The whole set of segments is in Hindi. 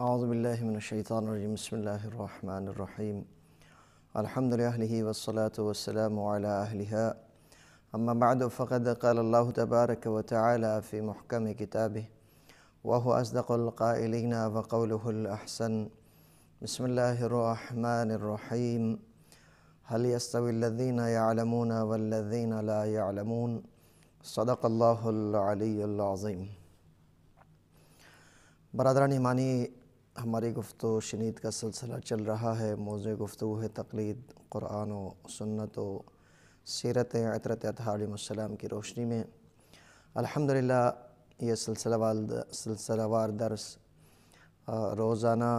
أعوذ بالله من الشيطان الرجيم بسم الله الرحمن الرحيم الحمد لله والصلاة والسلام على أهلها أما بعد فقد قال الله تبارك وتعالى في محكم كتابه وهو أصدق القائلين وقوله الأحسن بسم الله الرحمن الرحيم هل يستوي الذين يعلمون والذين لا يعلمون صدق الله العلي العظيم برادران ایمانی हमारी गुफ्तु शनीद का सिलसिला चल रहा है मौजू गुफ्तु है तकलीद क़ुरान सन्नत सुन्नत व सीरत अतरत अतहालम की रोशनी में अल्हम्दुलिल्लाह ये सिलसिला सिलसिलावार दर्स रोज़ाना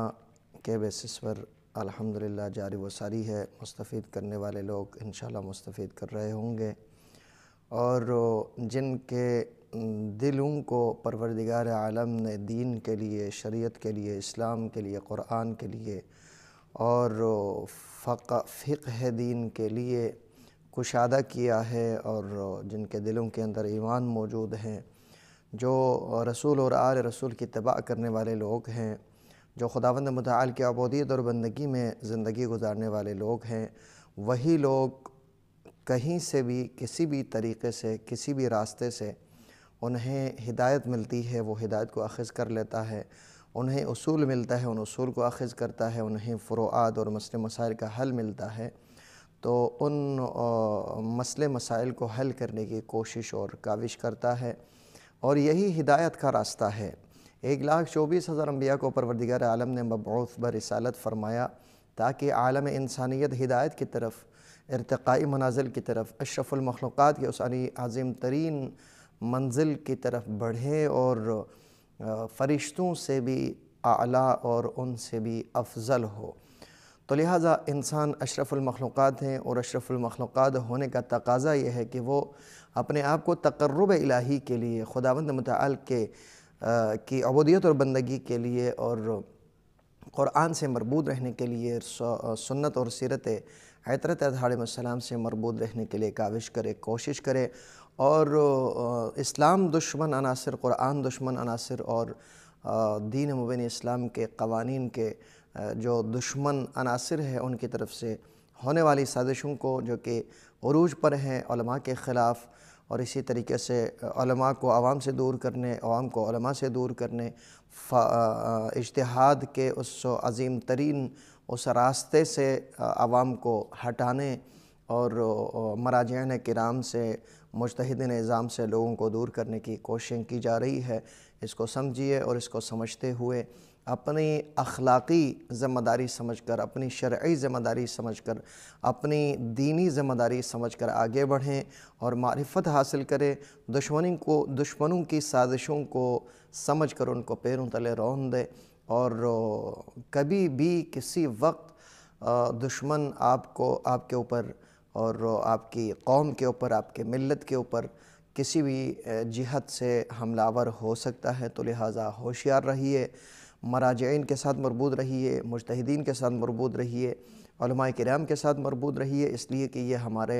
के बेसिस पर अल्हम्दुलिल्लाह जारी व सारी है मुस्तफ़ करने वाले लोग इन मुस्तफ़ कर रहे होंगे और जिनके दिलों को परवरदिगार आलम ने दीन के लिए शरीयत के लिए इस्लाम के लिए क़ुरान के लिए और फ़िक फ़िक़ दीन के लिए कुशादा किया है और जिनके दिलों के अंदर ईमान मौजूद हैं जो रसूल और आर रसूल की तबाह करने वाले लोग हैं जो खुदावंद मताल की आबोदियत और बंदगी में ज़िंदगी गुजारने वाले लोग हैं वही लोग कहीं से भी किसी भी तरीके से किसी भी रास्ते से उन्हें हिदायत मिलती है वो हिदायत को अखज़ कर लेता है उन्हें असूल मिलता है उन असूल को अखज़ करता है उन्हें फ़रोआत और मसले मसाइल का हल मिलता है तो उन मसले मसाइल को हल करने की कोशिश और काविश करता है और यही हिदायत का रास्ता है एक लाख चौबीस हज़ार अम्बिया को परवरदिगार आलम ने मबूफ बर रसालत फरमाया ताकि आलम इंसानियत हिदायत की तरफ इरतकाई मनाजिल की तरफ अशरफुलमखलूक़ात के उस अली अजीम तरीन मंजिल की तरफ बढ़े और फ़रिश्तों से भी आला और उनसे भी अफजल हो तो लिहाजा इंसान अशरफुलमखलूक़ात हैं और अशरफुलमखलूक़ात होने का तकाजा यह है कि वो अपने आप को तकर्रब इलाही के लिए खुदावंद मताल के आ, की अबूदियत और बंदगी के लिए और क़ुरान से मरबूद रहने के लिए सुन्नत और सीरत हतरत अधारम से मरबूत रहने के लिए काविश करे कोशिश करे और इस्लाम दुश्मन अनासर क़ुरान दुश्मन अनासर और दीन मुबिन इस्लाम के कवानीन के जो दुश्मन अनासर है उनकी तरफ से होने वाली साजिशों को जो कि अरूज पर हैं के ख़िलाफ़ और इसी तरीके से को आवाम से दूर करने आवाम को से दूर करने इश्तहाद के उस अज़ीम तरीन उस रास्ते से आवाम को हटाने और मराजान कराम से मुजतहद निज़ाम से लोगों को दूर करने की कोशिश की जा रही है इसको समझिए और इसको समझते हुए अपनी अखलाक़ी ज़िम्मेदारी समझ कर अपनी शर्यी ज़िम्मेदारी समझ कर अपनी दीनी ज़िम्मेदारी समझ कर आगे बढ़ें और मारफत हासिल करें दुश्मनी को दुश्मनों की साजिशों को समझ कर उनको पैरों तले रौन दें और कभी भी किसी वक्त दुश्मन आपको आपके ऊपर और आपकी कौम के ऊपर आपके मिलत के ऊपर किसी भी जिहत से हमलावर हो सकता है तो लिहाजा होशियार रहिए मराजन के साथ मरबूत रहिए मुजतहदीन के साथ मरबूत रहिए कराम के साथ मरबूत रहिए इसलिए कि ये हमारे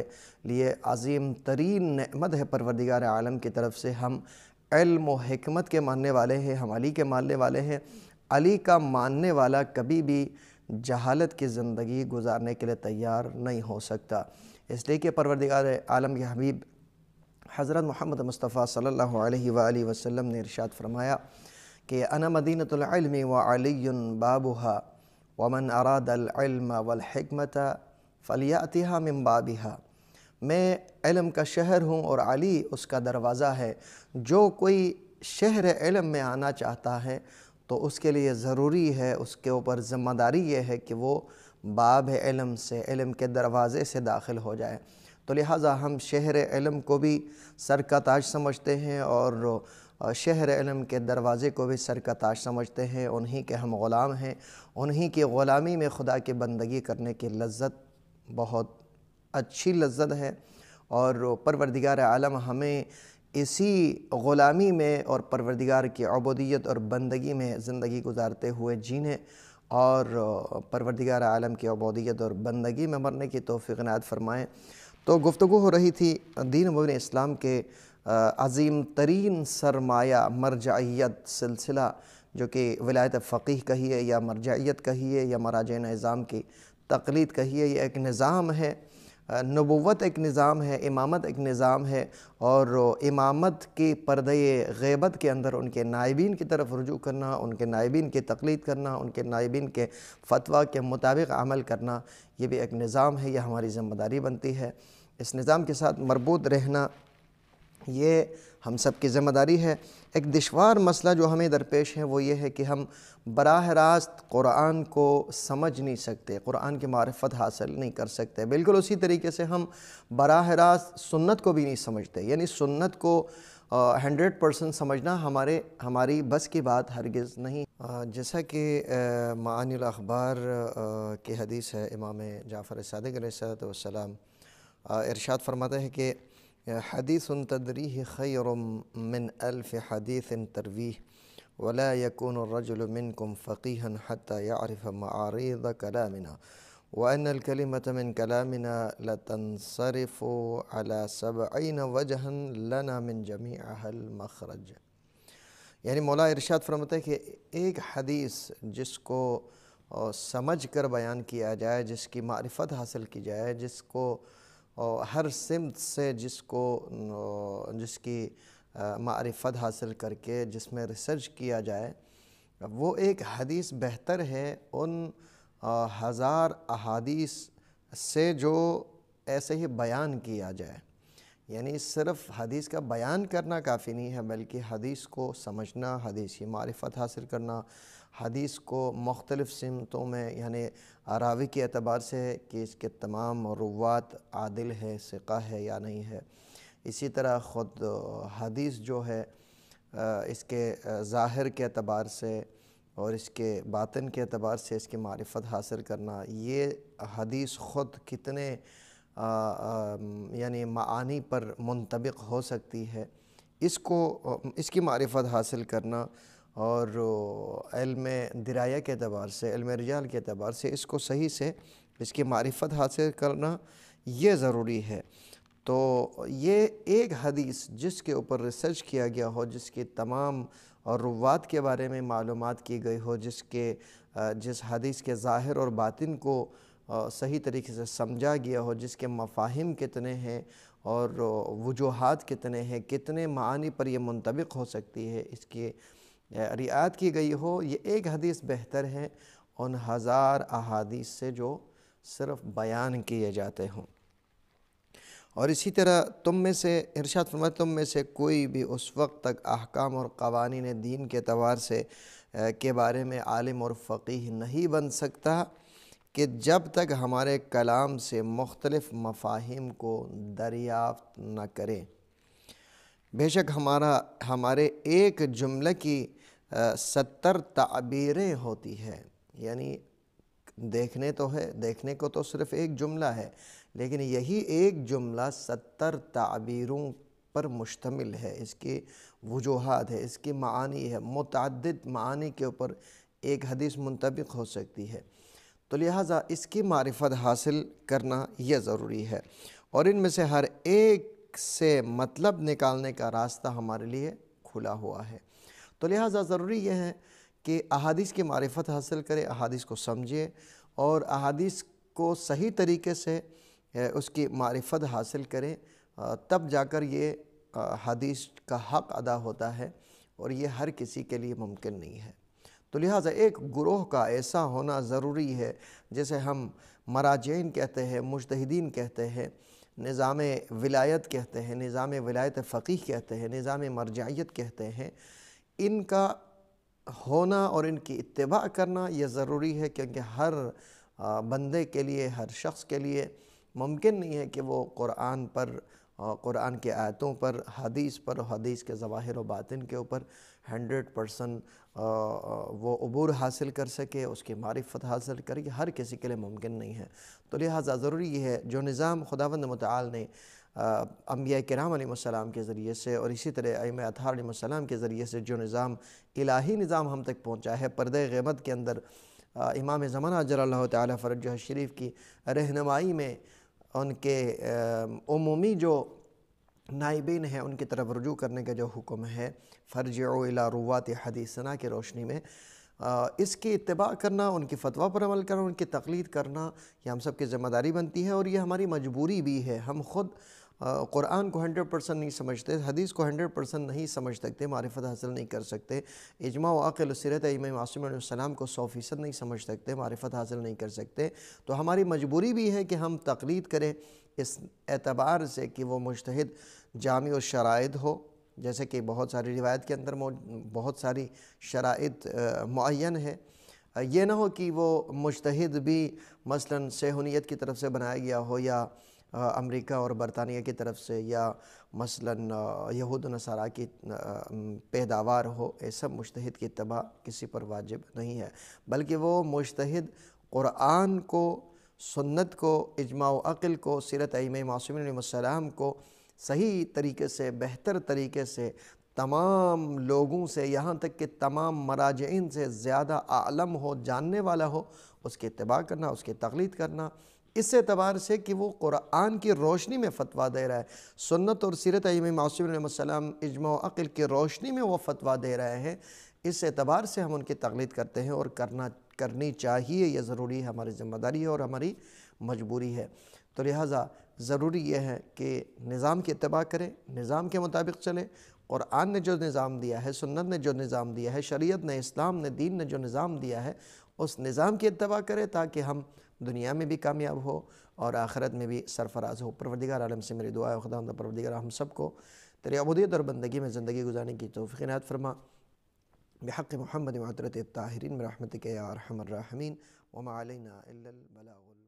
लिए अजीम तरीन नमत है परवरदिगार आलम की तरफ से हम इल्म व हमत के मानने वाले हैं हम अली के मानने वाले हैं अली का मानने वाला कभी भी जहालत की ज़िंदगी गुजारने के लिए तैयार नहीं हो सकता इसलिए कि परवरदिगार आलम के हबीब हज़रत मोहम्मद मुस्तफ़ा सल्ला वसम ने इरशाद फरमाया कि अना मदीनतम व अली बाबुहा वमन अरादलम वलहमत फ़लियातिहा मिम बाबिहा मैं इलम का शहर हूँ और अली उसका दरवाज़ा है जो कोई शहर इलम में आना चाहता है तो उसके लिए ज़रूरी है उसके ऊपर ज़िम्मेदारी ये है कि वो बाब इलम से इलम के दरवाज़े से दाखिल हो जाए तो लिहाजा हम शहर इलम को भी सर का ताज समझते हैं और शहर इलम के दरवाज़े को भी सर का ताज समझते हैं उन्हीं के हम ग़ुलाम हैं उन्हीं की ग़ुलामी में खुदा की बंदगी करने की लज्जत बहुत अच्छी लज्जत है और परवरदिगार आलम हमें इसी ग़ुलामी में और परवरदिगार की अबोदियत और बंदगी में ज़िंदगी गुजारते हुए जीने और परवरदिगार आलम की अबोदियत और बंदगी में मरने की तोफ़ी फ़रमाएँ तो गुफ्तु हो रही थी दीन मबिन इस्लाम के अजीम तरीन सरमाया मरजाइत सिलसिला जो कि विलायत फ़कीह कहिए या मरजाइत कहिए या मराज निज़ाम की तकलीद कहिए यह एक निज़ाम है नबोवत एक निज़ाम है इमामत एक निज़ाम है और इमामत के पर्दे गैबत के अंदर उनके नायबीन की तरफ रुजू करना उनके नायबीन की तकलीद करना उनके नायबीन के फतवा के मुताबिक अमल करना ये भी एक निज़ाम है यह हमारी ज़िम्मेदारी बनती है इस निज़ाम के साथ मरबूत रहना ये हम सब की ज़िम्मेदारी है एक दुशवार मसला जो हमें दरपेश है वो ये है कि हम बरह रास्त कुरान को समझ नहीं सकते कुरान की मार्फत हासिल नहीं कर सकते बिल्कुल उसी तरीके से हम बरह रास्त सुन्नत को भी नहीं समझते यानी सुन्नत को हंड्रेड परसेंट समझना हमारे हमारी बस की बात हरगिज़ नहीं जैसा कि मानिल अखबार की हदीस है इमाम जाफ़र सदक सलाम इरशाद फरमाते हैं कि हदीस तदरी खैर मिन अल्फ़ हदीस तरवीह वला यकून रजुल मिनकुम फ़कीहा हत यारफ़ मारद कलामिना वन अलकलमत मिन कलामिना लतनसरफ़ अला सबईन वजहन लना मिन जमी अहल मखरज यानी मौला इरशाद फरमाते हैं कि एक हदीस जिसको समझ कर बयान किया जाए जिसकी मारफत हासिल की जाए जिसको और हर सिमत से जिसको जिसकी मारफत हासिल करके जिसमें रिसर्च किया जाए वो एक हदीस बेहतर है उन हज़ार अहादीस से जो ऐसे ही बयान किया जाए यानी सिर्फ हदीस का बयान करना काफ़ी नहीं है बल्कि हदीस को समझना हदीस की मारफत हासिल करना हदीस को मुख्तलिफ़ समतों में यानी आरावी के अतबार से कि इसके तमाम रुवात आदिल है सिका है या नहीं है इसी तरह ख़ुद हदीस जो है इसके ज़ाहिर के अतबार से और इसके बातन के अतबार से इसकी मारफत हासिल करना ये हदीस ख़ुद कितने यानी मानी पर मुंतबिक हो सकती है इसको इसकी मारफत हासिल करना और इल्म दराया के अतबार से इल्म रिजाल के अतबार से इसको सही से इसकी मारफत हासिल करना ये ज़रूरी है तो ये एक हदीस जिसके ऊपर रिसर्च किया गया हो जिसकी तमाम और रुवात के बारे में मालूम की गई हो जिसके जिस हदीस के ज़ाहिर और बातिन को सही तरीके से समझा गया हो जिसके मफाहिम कितने हैं और वजूहत कितने हैं कितने मानी पर यह मुंतबिक हो सकती है इसकी रियायत की गई हो ये एक हदीस बेहतर है उन हज़ार अहादीस से जो सिर्फ बयान किए जाते हों और इसी तरह तुम में से इरशाद फरमा तुम में से कोई भी उस वक्त तक अहकाम और कवानीन दीन के तवार से के बारे में आलिम और फ़कीह नहीं बन सकता कि जब तक हमारे कलाम से मुख्तलफ़ मफाहिम को दरियाफ्त न करें बेशक हमारा हमारे एक जुमले की सत्तर ताबीरें होती है यानी देखने तो है देखने को तो सिर्फ़ एक जुमला है लेकिन यही एक जुमला सत्तर ताबीरों पर मुश्तमिल है इसकी वजूहत है इसकी मानी है मतदद मानी के ऊपर एक हदीस मुंतबिक हो सकती है तो लिहाजा इसकी मारफत हासिल करना यह ज़रूरी है और इनमें से हर एक से मतलब निकालने का रास्ता हमारे लिए खुला हुआ है तो लिहाजा ज़रूरी यह है कि अहादीस की मारफत हासिल करें अहादीस को समझें और अहादीस को सही तरीके से उसकी मारफत हासिल करें तब जाकर ये हदीस का हक़ अदा होता है और ये हर किसी के लिए मुमकिन नहीं है तो लिहाजा एक ग्रोह का ऐसा होना ज़रूरी है जैसे हम मराजैन कहते हैं मुजतहदीन कहते हैं निज़ाम विलायत कहते हैं निज़ाम विलायत फ़कीह कहते हैं निज़ाम मरजाइत कहते हैं इनका होना और इनकी इतबा करना यह ज़रूरी है क्योंकि हर बंदे के लिए हर शख्स के लिए मुमकिन नहीं है कि वो क़ुरान पर कुरान के आयतों पर हदीस पर हदीस के जवाहिर व बातिन के ऊपर हंड्रेड परसेंट वो अबूर हासिल कर सके उसकी मारफत हासिल करे हर किसी के लिए मुमकिन नहीं है तो लिहाजा ज़रूरी ये है जो निज़ाम खुदावंद मताल ने अम्बिया कराम के ज़रिए से और इसी तरह अम अतहारसम के ज़रिए से जो निज़ाम इलाही निज़ाम हम तक पहुँचा है परद गमत के अंदर इमाम ज़माना जल्ला तफ़रज शरीफ की रहनमाई में उनके अमूमी जो नाइबिन हैं उनकी तरफ रजू करने का जो हुक्म है फ़र्ज अला रुवात हदीसना की रोशनी में इसकी इतबा करना उनकी फतवा पर अमल करना उनकी तकलीद करना ये हम सब की ज़िम्मेदारी बनती है और ये हमारी मजबूरी भी है हम ख़ुद कुरान को हंड्रेड परसेंट नहीं समझते हदीस को हंड्रेड परसेंट नहीं समझ सकते मारफत हासिल नहीं कर सकते इजमा वाक़िल सीरत इमाम आसम को सौ फ़ीसद नहीं समझ सकते मारफत हासिल नहीं कर सकते तो हमारी मजबूरी भी है कि हम तकलीद करें इस एतबार से कि वो मुश्तद जाम शराइ हो जैसे कि बहुत सारी रिवायत के अंदर बहुत सारी शराइत मुन है ये ना हो कि वो मुश्तद भी मसला सेहूनीत की तरफ से बनाया गया हो या अमेरिका और बरतानिया की तरफ से या मसलन यहूद नसारा की पैदावार हो ये सब मुश्तद की तबाह किसी पर वाजिब नहीं है बल्कि वो मुश्तहिद क़ुरान को सुन्नत को इजमा अक़ल को सीरत इम मासूम को सही तरीके से बेहतर तरीके से तमाम लोगों से यहाँ तक कि तमाम मराजइन से ज़्यादा आलम हो जानने वाला हो उसके इतबा करना उसकी तकलीद करना इस एतबार से कि वो कुरान की रोशनी में फ़तवा दे रहा है सुन्नत और सीरत अम मासूम इजमा की रोशनी में वो फ़तवा दे रहे हैं इस एतबार से हम उनकी तकलीद करते हैं और करना करनी चाहिए यह ज़रूरी हमारी ज़िम्मेदारी है और हमारी मजबूरी है तो लिहाजा ज़रूरी यह है कि निज़ाम की इतबा करें निज़ाम के मुताबिक चलें आन ने जो निज़ाम दिया है सुन्नत ने जो निज़ाम दिया है शरीयत ने इस्लाम ने दीन ने जो निज़ाम दिया है उस निज़ाम की इतबा करें ताकि हम दुनिया में भी कामयाब हो और आख़रत में भी सरफराज हो परवरदिगार आलम से मेरी दुआ खुदा परवरदिगार हम सब को तेरे अबूदियत और बंदगी में ज़िंदगी गुजारने की तोफ़ीनात फरमा बेहक़ महमद वातरत ताहरीन रहमत के यारहमरहमीन वमालना बलाउल